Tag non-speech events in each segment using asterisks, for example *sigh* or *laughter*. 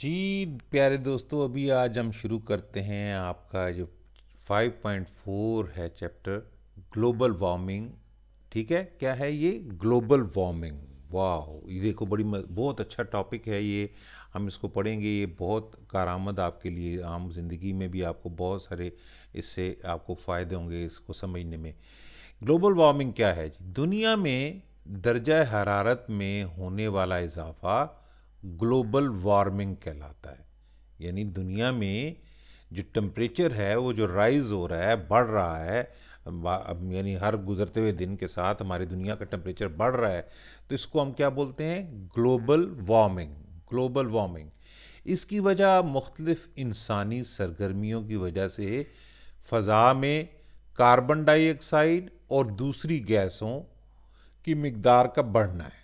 जी प्यारे दोस्तों अभी आज हम शुरू करते हैं आपका जो 5.4 है चैप्टर ग्लोबल वार्मिंग ठीक है क्या है ये ग्लोबल वार्मिंग वाह ये देखो बड़ी बहुत अच्छा टॉपिक है ये हम इसको पढ़ेंगे ये बहुत कारामद आपके लिए आम जिंदगी में भी आपको बहुत सारे इससे आपको फ़ायदे होंगे इसको समझने में ग्लोबल वार्मिंग क्या है जी दुनिया में दर्जा हरारत में होने वाला इजाफा ग्लोबल वार्मिंग कहलाता है यानी दुनिया में जो टेम्परेचर है वो जो राइज़ हो रहा है बढ़ रहा है यानी हर गुजरते हुए दिन के साथ हमारी दुनिया का टेम्परेचर बढ़ रहा है तो इसको हम क्या बोलते हैं ग्लोबल वार्मिंग ग्लोबल वार्मिंग इसकी वजह मुख्तलिफ़ इंसानी सरगर्मियों की वजह से फ़ा में कार्बन डाइऑक्साइड और दूसरी गैसों की मकदार का बढ़ना है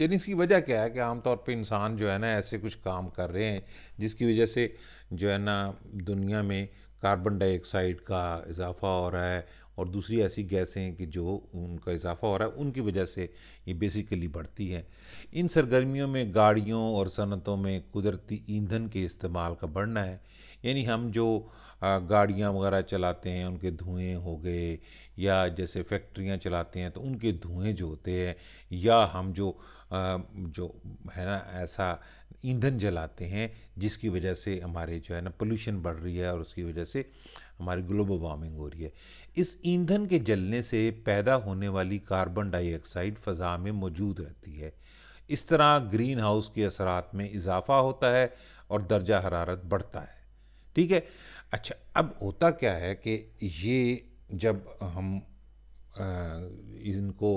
यानी इसकी वजह क्या है कि आमतौर पर इंसान जो है ना ऐसे कुछ काम कर रहे हैं जिसकी वजह से जो है ना दुनिया में कार्बन डाइऑक्साइड का इजाफा हो रहा है और दूसरी ऐसी गैसें कि जो उनका इजाफा हो रहा है उनकी वजह से ये बेसिकली बढ़ती है इन सरगर्मियों में गाड़ियों और सनतों में कुदरती ईंधन के इस्तेमाल का बढ़ना है यानी हम जो गाड़ियाँ वगैरह चलाते हैं उनके धुएँ हो गए या जैसे फैक्ट्रियाँ चलाते हैं तो उनके धुएँ जो होते हैं या हम जो जो है ना ऐसा ईंधन जलाते हैं जिसकी वजह से हमारे जो है ना पोल्यूशन बढ़ रही है और उसकी वजह से हमारी ग्लोबल वार्मिंग हो रही है इस ईंधन के जलने से पैदा होने वाली कार्बन डाइऑक्साइड फ़ज़ा में मौजूद रहती है इस तरह ग्रीन हाउस के असरात में इजाफा होता है और दर्जा हरारत बढ़ता है ठीक है अच्छा अब होता क्या है कि ये जब हम आ, इनको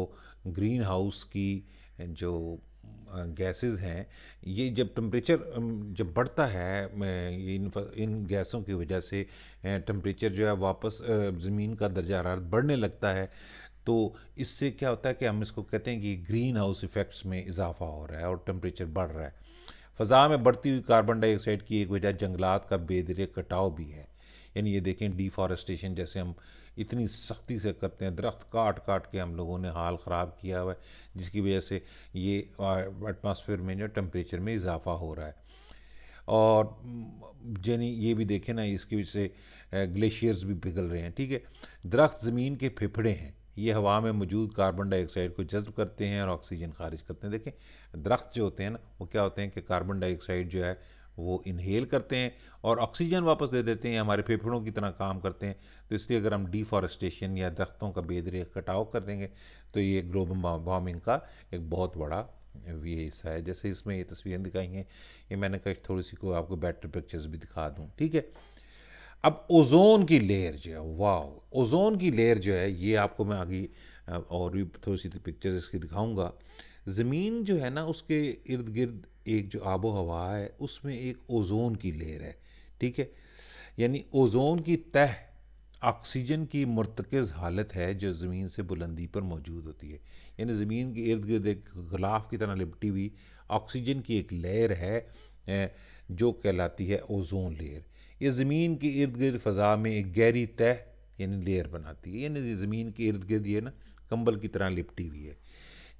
ग्रीन हाउस की जो गैसेस हैं ये जब टम्परेचर जब बढ़ता है इन इन गैसों की वजह से टम्परेचर जो है वापस ज़मीन का दर्जा हरारत बढ़ने लगता है तो इससे क्या होता है कि हम इसको कहते हैं कि ग्रीन हाउस इफ़ेक्ट्स में इजाफा हो रहा है और टम्परेचर बढ़ रहा है फ़ज़ा में बढ़ती हुई कार्बन डाइऑक्साइड की एक वजह जंगलात का बेदरे कटाव भी है यानी ये देखें डिफॉरेस्टेशन जैसे हम इतनी सख्ती से करते हैं दरख्त काट काट के हम लोगों ने हाल ख़राब किया हुआ है जिसकी वजह से ये एटमॉस्फेयर में जो टम्परेचर में इजाफा हो रहा है और यानी ये भी देखें ना इसकी वजह से ग्लेशियर्स भी पिघल रहे हैं ठीक है दरख्त ज़मीन के फेफड़े हैं ये हवा में मौजूद कार्बन डाइऑक्साइड को जज्ब करते हैं और ऑक्सीजन खारिज करते हैं देखें दरख्त जो होते हैं ना वो क्या होते हैं कि कार्बन डाइऑक्साइड जो है वो इनहेल करते हैं और ऑक्सीजन वापस दे देते हैं हमारे फेफड़ों की तरह काम करते हैं तो इसलिए अगर हम डिफॉरेस्टेशन या दरख्तों का बेदरे कटाव कर देंगे तो ये ग्लोबल वार्मिंग का एक बहुत बड़ा ये हिस्सा है जैसे इसमें ये तस्वीरें दिखाई हैं ये मैंने कहा थोड़ी सी को आपको बेटर पिक्चर्स भी दिखा दूँ ठीक है अब ओजोन की लेयर जो है वाह ओजोन की लेयर जो है ये आपको मैं आगे और भी थोड़ी सी पिक्चर्स इसकी दिखाऊंगा ज़मीन जो है ना उसके इर्द गिर्द एक जो आबो हवा है उसमें एक ओज़ोन की लेयर है ठीक है यानी ओज़ोन की तह ऑक्सीजन की मरतकज़ हालत है जो ज़मीन से बुलंदी पर मौजूद होती है यानी ज़मीन के इर्द गिर्द एक गलाफ की तरह लिपटी हुई ऑक्सीजन की एक लेयर है जो कहलाती है ओज़ोन लेयर ये ज़मीन के इर्द गिर्द फ़ा में एक गहरी तह यानी लेयर बनाती है यानी ज़मीन के इर्द गिर्द ये ना कंबल की तरह लिपटी हुई है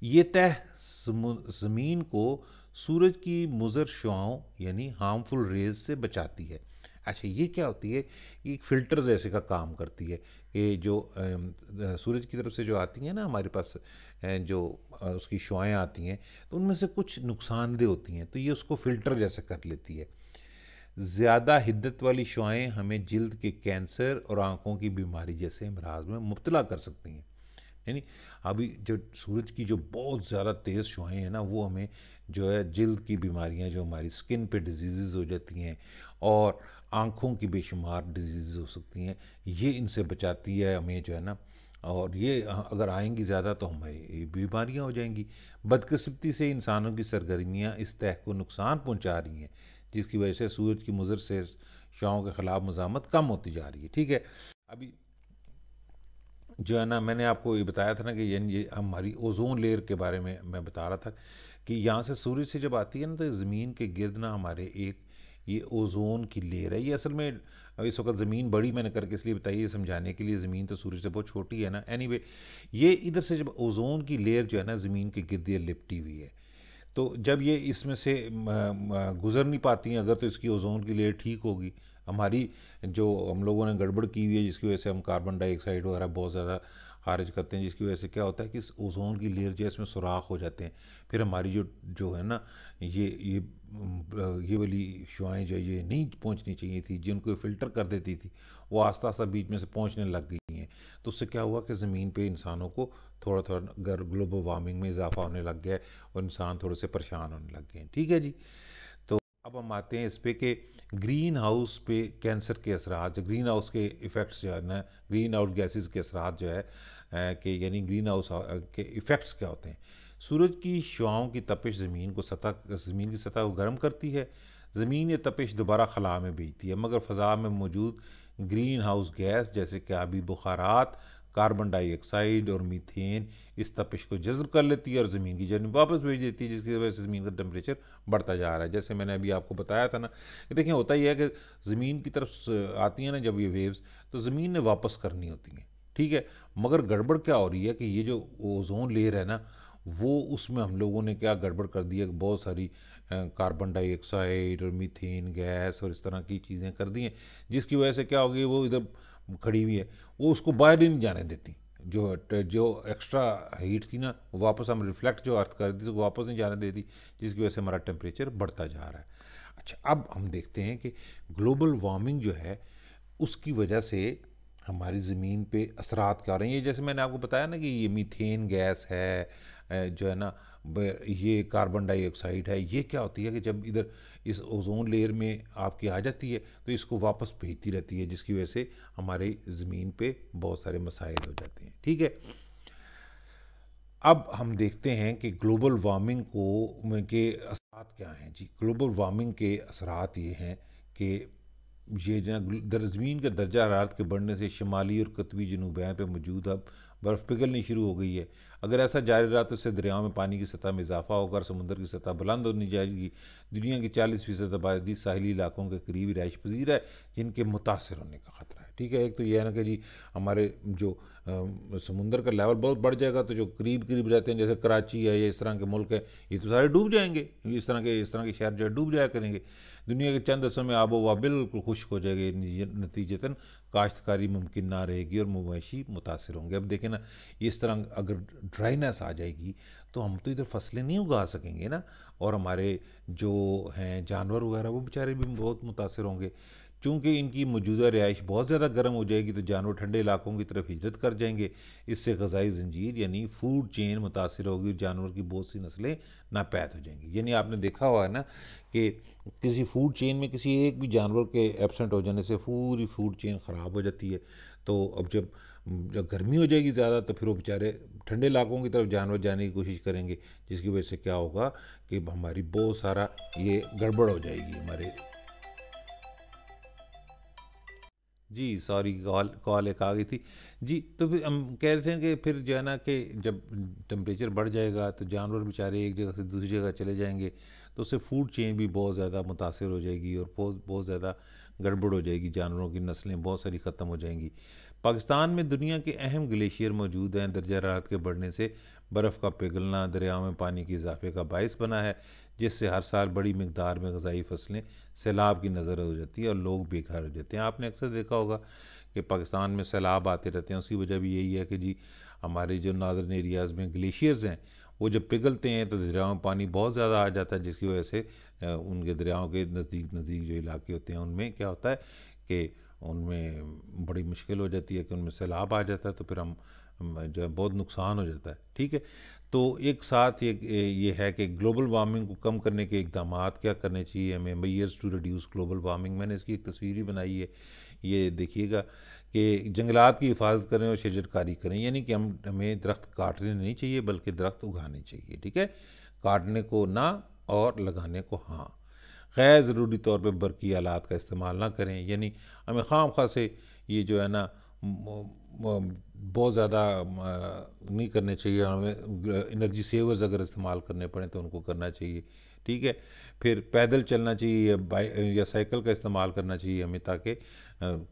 ये तह ज़मीन को सूरज की मुज़र शुआओं यानी हार्मफुल रेज से बचाती है अच्छा ये क्या होती है ये एक फ़िल्टर जैसे का काम करती है कि जो सूरज की तरफ से जो आती हैं ना हमारे पास जो उसकी शुआएँ आती हैं तो उनमें से कुछ नुकसानदेह होती हैं तो ये उसको फ़िल्टर जैसे कर लेती है ज़्यादा हिद्दत वाली शुआएँ हमें जल्द के कैंसर और आँखों की बीमारी जैसे अमराज में मुबतला कर सकती हैं यानी अभी जो सूरज की जो बहुत ज़्यादा तेज़ शुआएँ हैं ना वो हमें जो है जल्द की बीमारियां जो हमारी स्किन पे डिजीज़ हो जाती हैं और आँखों की बेशुमार डिजीज़ हो सकती हैं ये इनसे बचाती है हमें जो है ना और ये अगर आएंगी ज़्यादा तो हमारी बीमारियां हो जाएंगी बदकस्मती से इंसानों की सरगर्मियाँ इस तह को नुकसान पहुँचा रही हैं जिसकी वजह से सूरज की मुजर से शाओं के ख़िलाफ़ मजामत कम होती जा रही है ठीक है अभी जो है ना मैंने आपको ये बताया था ना कि ये हमारी ओजोन लेयर के बारे में मैं बता रहा था कि यहाँ से सूर्य से जब आती है ना तो ज़मीन के गिरद ना हमारे एक ये ओजोन की लेयर है ये असल में इस वक्त ज़मीन बड़ी मैंने करके इसलिए बताई ये समझाने के लिए ज़मीन तो सूर्य से बहुत छोटी है ना एनी anyway, ये इधर से जब ओजोन की लेयर जो है ना ज़मीन के गिरद ये लिपटी हुई है तो जब ये इसमें से गुजर नहीं पाती हैं अगर तो इसकी ओजोन की लेयर ठीक होगी हमारी जो हम लोगों ने गड़बड़ की हुई है जिसकी वजह से हम कार्बन डाइऑक्साइड वगैरह बहुत ज़्यादा खारिज करते हैं जिसकी वजह से क्या होता है कि ओजोन की लेयर जो है इसमें सुराख हो जाते हैं फिर हमारी जो जो है ना ये ये ये वाली शुआएँ जो ये नहीं पहुँचनी चाहिए थी जिनको ये फ़िल्टर कर देती थी वो आस्ता आस्ता बीच में से पहुँचने लग गई हैं तो उससे क्या हुआ कि ज़मीन पर इंसानों को थोड़ा थोड़ा अगर ग्लोबल वार्मिंग में इजाफा होने लग गया है और इंसान थोड़े से परेशान होने लग गए हैं ठीक है जी तो अब हम आते हैं इस पर कि ग्रीन हाउस पे कैंसर के असरा ग्रीन हाउस के इफ़ेक्ट्स जो है ना ग्रीन हाउस गैसेज के असरा जो है के यानी ग्रीन हाउस के इफ़ेक्ट्स क्या होते हैं सूरज की शुआओं की तपिश ज़मीन को सतह ज़मीन की सतह को गर्म करती है ज़मीन ये तपिश दोबारा खला में भेजती है मगर फ़जा में मौजूद ग्रीन हाउस गैस जैसे कि आबी बुखारात कार्बन डाइऑक्साइड और मीथेन इस तपिश को जज्ब कर लेती है और ज़मीन की जर्नी वापस भेज देती है जिसकी वजह से ज़मीन का टेम्परेचर बढ़ता जा रहा है जैसे मैंने अभी आपको बताया था ना कि देखिए होता ही है कि ज़मीन की तरफ आती हैं ना जब ये वेव्स तो ज़मीन ने वापस करनी होती हैं ठीक है मगर गड़बड़ क्या हो रही है कि ये जो ओजोन लेयर है ना वो उसमें हम लोगों ने क्या गड़बड़ कर दी है बहुत सारी कार्बन डाइऑक्साइड और मीथेन गैस और इस तरह की चीज़ें कर दी हैं जिसकी वजह से क्या हो गई वो इधर खड़ी हुई है वो उसको बाहर ही नहीं जाने देती जो जो एक्स्ट्रा हीट थी ना वापस हम रिफ्लेक्ट जो अर्थ कर थी उसको वापस नहीं जाने देती जिसकी वजह से हमारा टेम्परेचर बढ़ता जा रहा है अच्छा अब हम देखते हैं कि ग्लोबल वार्मिंग जो है उसकी वजह से हमारी ज़मीन पे असरात क्या रही रहे हैं ये जैसे मैंने आपको बताया ना कि ये मीथेन गैस है जो है ना ये कार्बन डाइऑक्साइड है ये क्या होती है कि जब इधर इस ओजोन लेयर में आपकी आ जाती है तो इसको वापस भेजती रहती है जिसकी वजह से हमारे ज़मीन पे बहुत सारे मसाइल हो जाते हैं ठीक है अब हम देखते हैं कि ग्लोबल वार्मिंग को के असरात क्या हैं जी ग्लोबल वार्मिंग के असरात ये हैं कि ये ज़मीन का दर्जा हरारत के बढ़ने से शुमाली और कतवी जनूबाएँ पर मौजूद अब बर्फ़ पिघलनी शुरू हो गई है अगर ऐसा जारी रहा तो इससे दरियाओं में पानी की सतह में इजाफा होगा और समुंदर की सतह बुलंद होनी जाएगी दुनिया की चालीस फ़ीसद आबादी साहली इलाकों के करीब रहाइश पजीर है जिनके मुतासर होने का ख़तरा ठीक है एक तो यह है ना कि जी हमारे जो समुंदर का लेवल बहुत बढ़ जाएगा तो जो करीब करीब रहते हैं जैसे कराची है या इस तरह के मुल्क है ये तो सारे डूब जाएंगे इस तरह के इस तरह के शहर जो है डूब जाया करेंगे दुनिया के चंद असों में आबो हुआ बिल्कुल खुश्क हो जाएगी नतीजतन काश्तकारी मुमकिन ना रहेगी और मवेशी मुतासर होंगे अब देखें ना इस तरह अगर ड्राइनेस आ जाएगी तो हम तो इधर फसलें नहीं उगा सकेंगे ना और हमारे जो हैं जानवर वगैरह वो बेचारे भी बहुत मुतासर होंगे चूँकि इनकी मौजूदा रिहाइश बहुत ज़्यादा गर्म हो जाएगी तो जानवर ठंडे इलाकों की तरफ हिजरत कर जाएंगे इससे गजाई जंजीर यानी फूड चेन मुतासर होगी और जानवर की बहुत सी नस्लें नापैद हो जाएंगी यानी आपने देखा हुआ है ना कि किसी फूड चेन में किसी एक भी जानवर के एबसेंट हो जाने से पूरी फूड चेन ख़राब हो जाती है तो अब जब जब गर्मी हो जाएगी ज़्यादा तो फिर वो बेचारे ठंडे इलाकों की तरफ जानवर जाने की कोशिश करेंगे जिसकी वजह से क्या होगा कि हमारी बहुत सारा ये गड़बड़ हो जाएगी हमारे जी सॉरी कॉल कॉल एक आ गई थी जी तो फिर हम कह रहे थे कि फिर जो है ना कि जब टम्परेचर बढ़ जाएगा तो जानवर बेचारे एक जगह से दूसरी जगह चले जाएंगे तो उससे फूड चेन भी बहुत ज़्यादा मुतासर हो जाएगी और बहुत बहुत ज़्यादा गड़बड़ हो जाएगी जानवरों की नस्लें बहुत सारी ख़त्म हो जाएंगी पाकिस्तान में दुनिया के अहम ग्लेशियर मौजूद हैं दर्जा रात के बढ़ने से बर्फ़ का पिघलना दरियाओं में पानी के इजाफे का बायस बना है जिससे हर साल बड़ी मकदार में गजाई फसलें सैलाब की नज़र हो जाती है और लोग बेघर हो जाते हैं आपने अक्सर देखा होगा कि पाकिस्तान में सैलाब आते रहते हैं उसकी वजह भी यही है कि जी हमारे जो नादर्न एरियाज़ में ग्लेशियर्स हैं वो जब पिघलते हैं तो दरियाओं में पानी बहुत ज़्यादा आ जाता है जिसकी वजह से उनके दरियाओं के नज़दीक नज़दीक जो इलाके होते हैं उनमें क्या होता है कि उनमें बड़ी मुश्किल हो जाती है कि उनमें सैलाब आ जाता है तो फिर हम हम्म, जो है बहुत नुकसान हो जाता है ठीक है तो एक साथ ये ये है कि ग्लोबल वार्मिंग को कम करने के इकदाम क्या करने चाहिए हमें measures to reduce global warming मैंने इसकी एक तस्वीर भी बनाई है ये देखिएगा कि जंगलात की हिफाजत करें और शजरकारी करें यानी कि हम हमें दरख्त काटने नहीं चाहिए बल्कि दरख्त उगाने चाहिए ठीक है काटने को ना और लगाने को हाँ गैर ज़रूरी तौर पर बरकी आलात का इस्तेमाल ना करें यानी हमें खाम खा से ये जो है ना बहुत ज़्यादा नहीं करने चाहिए हमें एनर्जी सेवर्स अगर इस्तेमाल करने पड़े तो उनको करना चाहिए ठीक है फिर पैदल चलना चाहिए या बाइक या साइकिल का इस्तेमाल करना चाहिए हमें ताकि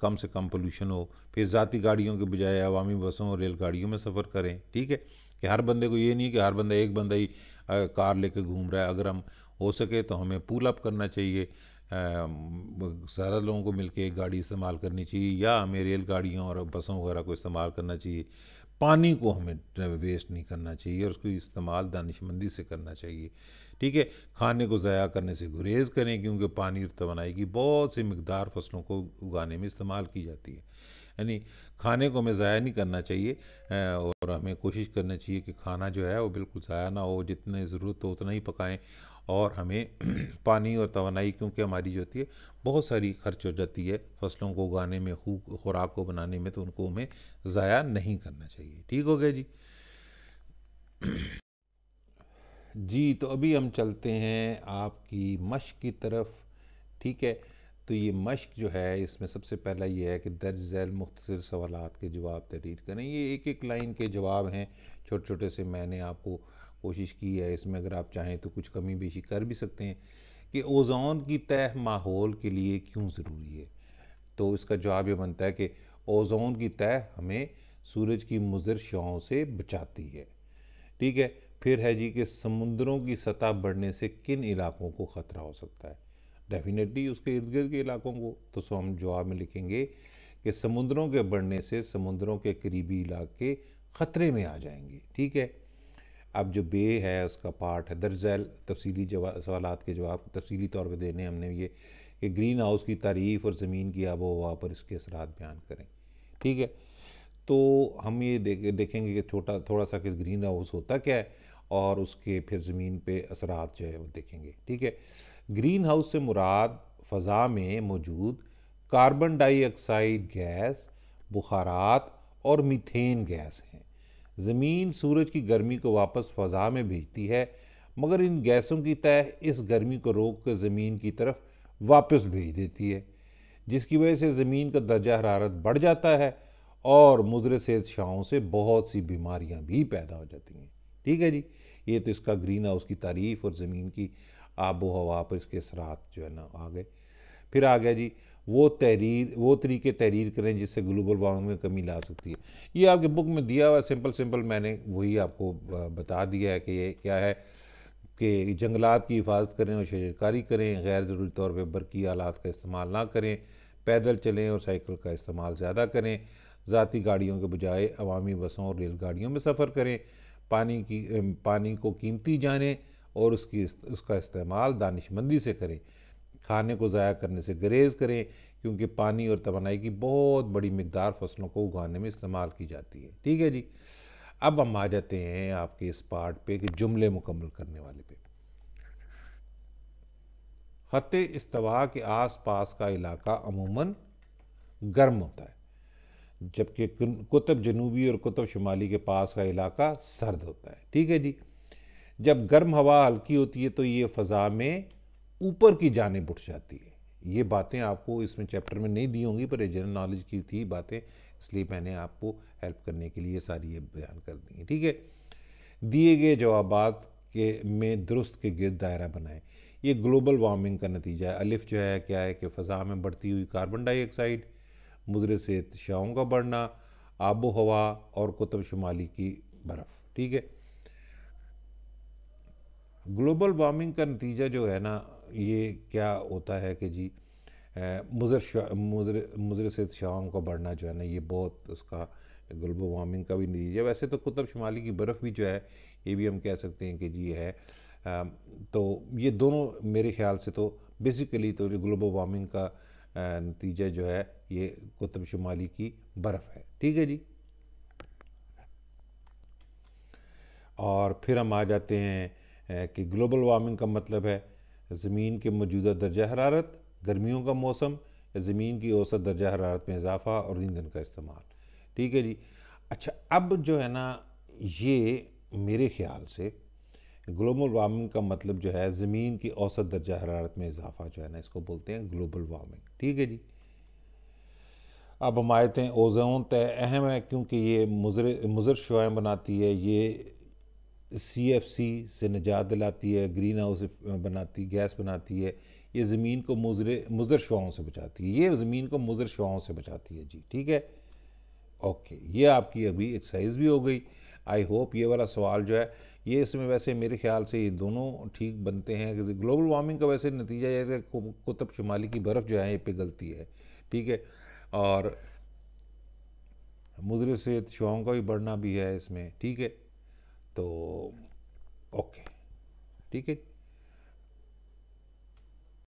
कम से कम पोल्यूशन हो फिर ज़ाती गाड़ियों के बजाय अवामी बसों और रेलगाड़ियों में सफ़र करें ठीक है कि हर बंदे को ये नहीं कि हर बंदा एक बंदा ही कार लेके घूम रहा है अगर हम हो सके तो हमें पूल अप करना चाहिए ज्यादा लोगों को मिलके गाड़ी इस्तेमाल करनी चाहिए या हमें रेल गाड़ियों और बसों वगैरह को इस्तेमाल करना चाहिए पानी को हमें वेस्ट नहीं करना चाहिए और उसको इस्तेमाल दानिशमंदी से करना चाहिए ठीक है खाने को ज़ाया करने से गुरेज़ करें क्योंकि पानी तो की बहुत सी मकदार फसलों को उगाने में इस्तेमाल की जाती है यानी खाने को हमें ज़ाया नहीं करना चाहिए और हमें कोशिश करना चाहिए कि खाना जो है वो बिल्कुल ज़ाया ना हो जितने ज़रूरत हो उतना ही पकाएं और हमें *clears throat* पानी और तोानाई क्योंकि हमारी जो होती है बहुत सारी खर्च हो जाती है फसलों को उगाने में खुराक को बनाने में तो उनको हमें ज़ाया नहीं करना चाहिए ठीक हो गया जी *clears throat* जी तो अभी हम चलते हैं आपकी मश की तरफ ठीक है तो ये मश्क जो है इसमें सबसे पहला ये है कि दर्ज झैल मुख्तर सवाल के जवाब तहरीर करें ये एक एक लाइन के जवाब हैं छोटे छोटे से मैंने आपको कोशिश की है इसमें अगर आप चाहें तो कुछ कमी बेशी कर भी सकते हैं कि ओज़ोन की तह माहौल के लिए क्यों ज़रूरी है तो इसका जवाब ये बनता है कि ओज़ोन की तह हमें सूरज की मुजर शाओं से बचाती है ठीक है फिर है जी कि समुद्रों की सतह बढ़ने से किन इलाकों को ख़तरा हो सकता है डेफिनेटली उसके इर्द गिर्द के इलाकों को तो सो हम जवाब में लिखेंगे कि समुद्रों के बढ़ने से समुद्रों के करीबी इलाके ख़तरे में आ जाएंगे ठीक है अब जो बे है उसका पार्ट है दरजैल तफसीली सवाल के जवाब तफसीली तौर पर देने हमने ये कि ग्रीन हाउस की तारीफ़ और ज़मीन की आबो हवा पर इसके असरा बयान करें ठीक है तो हम ये देख देखेंगे कि छोटा थोड़ा सा कि ग्रीन हाउस होता क्या है और उसके फिर ज़मीन पे असरात जो है वो देखेंगे ठीक है ग्रीन हाउस से मुराद फ़ज़ा में मौजूद कार्बन डाइऑक्साइड गैस बुखारात और मीथेन गैस हैं ज़मीन सूरज की गर्मी को वापस फ़ज़ा में भेजती है मगर इन गैसों की तय इस गर्मी को रोक कर ज़मीन की तरफ वापस भेज देती है जिसकी वजह से ज़मीन का दर्जा हरारत बढ़ जाता है और मुजर से शाओं से बहुत सी बीमारियाँ भी पैदा हो जाती हैं ठीक है जी ये तो इसका ग्रीन हाउस की तारीफ़ और ज़मीन की आबो हवा पर इसके असरात जो है ना आ गए फिर आ गया जी वो तहरीर वो तरीके तहरीर करें जिससे ग्लोबल वार्मिंग में कमी ला सकती है ये आपके बुक में दिया हुआ सिंपल सिंपल मैंने वही आपको बता दिया है कि ये क्या है कि जंगलात की हिफाजत करें और शजरकारी करें गैर ज़रूरी तौर पर बरकी आलात का इस्तेमाल ना करें पैदल चलें और साइकिल का इस्तेमाल ज़्यादा करें ज़ाती गाड़ियों के बजाय अवामी बसों और रेलगाड़ियों में सफ़र करें पानी की पानी को कीमती जानें और उसकी उसका इस्तेमाल दानिशमंदी से करें खाने को ज़ाया करने से गरेज करें क्योंकि पानी और तोानाई की बहुत बड़ी मकदार फसलों को उगाने में इस्तेमाल की जाती है ठीक है जी अब हम आ जाते हैं आपके इस पार्ट पे कि जुमले मुकम्मल करने वाले पे ख़त इस्तवा के आस पास का इलाका अमूमन गर्म होता है जबकि कुतब जनूबी और कुतब शुमाली के पास का इलाका सर्द होता है ठीक है जी जब गर्म हवा हल्की होती है तो ये फ़ज़ा में ऊपर की जानब उठ जाती है ये बातें आपको इसमें चैप्टर में नहीं दी होंगी पर जनरल नॉलेज की थी बातें इसलिए मैंने आपको हेल्प करने के लिए सारी ये बयान कर दी है ठीक है दिए गए जवाब के में दुरुस्त के गिरद दायरा बनाएं ये ग्लोबल वार्मिंग का नतीजा है अलिफ जो है क्या है कि फ़ज़ा में बढ़ती हुई कार्बन डाइऑक्साइड मुदर से शाओं का बढ़ना आबो हवा और कुतब शुमाली की बर्फ़ ठीक है ग्लोबल वार्मिंग का नतीजा जो है ना ये क्या होता है कि जी मुजर मुजर मुजर से शाम का बढ़ना जो है ना ये बहुत उसका ग्लोबल वार्मिंग का भी नतीजा वैसे तो कुतब शुमाली की बर्फ़ भी जो है ये भी हम कह सकते हैं कि जी है आ, तो ये दोनों मेरे ख्याल से तो बेसिकली तो ग्लोबल वार्मिंग का नतीजा जो है ये कुतब शुमाली की बर्फ़ है ठीक है जी और फिर हम आ जाते हैं कि ग्लोबल वार्मिंग का मतलब है ज़मीन के मौजूदा दर्जा हरारत गर्मियों का मौसम ज़मीन की औसत दर्जा हरारत में इजाफ़ा और ईंधन का इस्तेमाल ठीक है जी अच्छा अब जो है ना ये मेरे ख्याल से ग्लोबल वार्मिंग का मतलब जो है ज़मीन की औसत दर्जा हरारत में इजाफा जो है ना इसको बोलते हैं ग्लोबल वार्मिंग ठीक है जी अब हमारे ओजोन तय अहम है क्योंकि ये मुजर मुजर शुआ बनाती है ये सी एफ सी से निजात दिलाती है ग्रीन हाउस बनाती गैस बनाती है ये ज़मीन को मुजरे मुजर शुआओं से बचाती है ये ज़मीन को मुजर शुआओं से बचाती है जी ठीक है ओके ये आपकी अभी एक्सरसाइज भी हो गई आई होप ये वाला सवाल जो है ये इसमें वैसे मेरे ख्याल से ये दोनों ठीक बनते हैं ग्लोबल वार्मिंग का वैसे नतीजा ये है कुतब शुमाली की बर्फ़ जो है ये पिघलती है ठीक है और मुजरे से शुआओं का भी बढ़ना भी है इसमें ठीक है तो ओके ठीक है